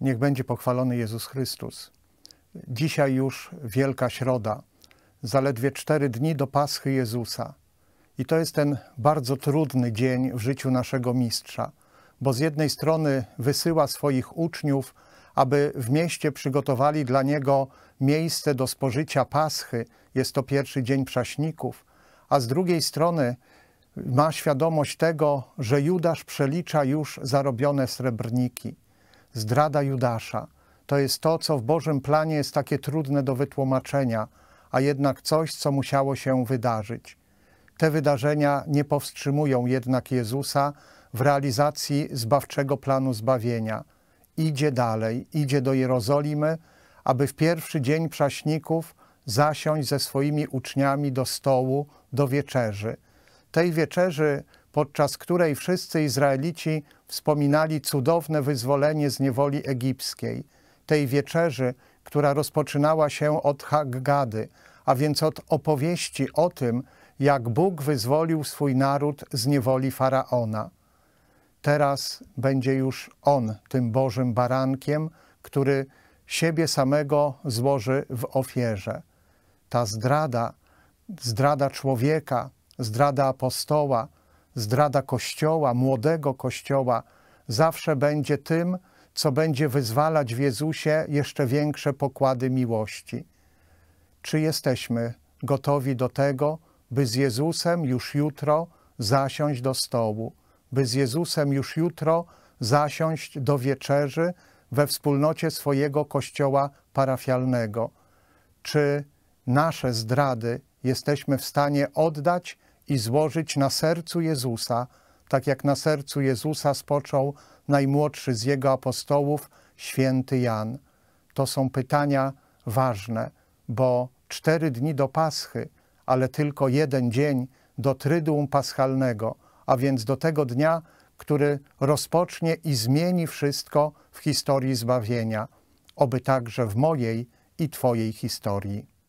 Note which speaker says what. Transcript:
Speaker 1: Niech będzie pochwalony Jezus Chrystus. Dzisiaj już Wielka Środa, zaledwie cztery dni do Paschy Jezusa. I to jest ten bardzo trudny dzień w życiu naszego mistrza, bo z jednej strony wysyła swoich uczniów, aby w mieście przygotowali dla niego miejsce do spożycia Paschy, jest to pierwszy dzień prześników, a z drugiej strony ma świadomość tego, że Judasz przelicza już zarobione srebrniki zdrada Judasza. To jest to, co w Bożym planie jest takie trudne do wytłumaczenia, a jednak coś, co musiało się wydarzyć. Te wydarzenia nie powstrzymują jednak Jezusa w realizacji zbawczego planu zbawienia. Idzie dalej, idzie do Jerozolimy, aby w pierwszy dzień prześników zasiąść ze swoimi uczniami do stołu, do wieczerzy. Tej wieczerzy podczas której wszyscy Izraelici wspominali cudowne wyzwolenie z niewoli egipskiej, tej wieczerzy, która rozpoczynała się od Haggady, a więc od opowieści o tym, jak Bóg wyzwolił swój naród z niewoli faraona. Teraz będzie już on tym Bożym barankiem, który siebie samego złoży w ofierze. Ta zdrada, zdrada człowieka, zdrada apostoła, zdrada Kościoła, młodego Kościoła, zawsze będzie tym, co będzie wyzwalać w Jezusie jeszcze większe pokłady miłości. Czy jesteśmy gotowi do tego, by z Jezusem już jutro zasiąść do stołu, by z Jezusem już jutro zasiąść do wieczerzy we wspólnocie swojego kościoła parafialnego? Czy nasze zdrady jesteśmy w stanie oddać i złożyć na sercu Jezusa, tak jak na sercu Jezusa spoczął najmłodszy z jego apostołów, święty Jan. To są pytania ważne, bo cztery dni do Paschy, ale tylko jeden dzień do Tryduum Paschalnego, a więc do tego dnia, który rozpocznie i zmieni wszystko w historii zbawienia, oby także w mojej i Twojej historii.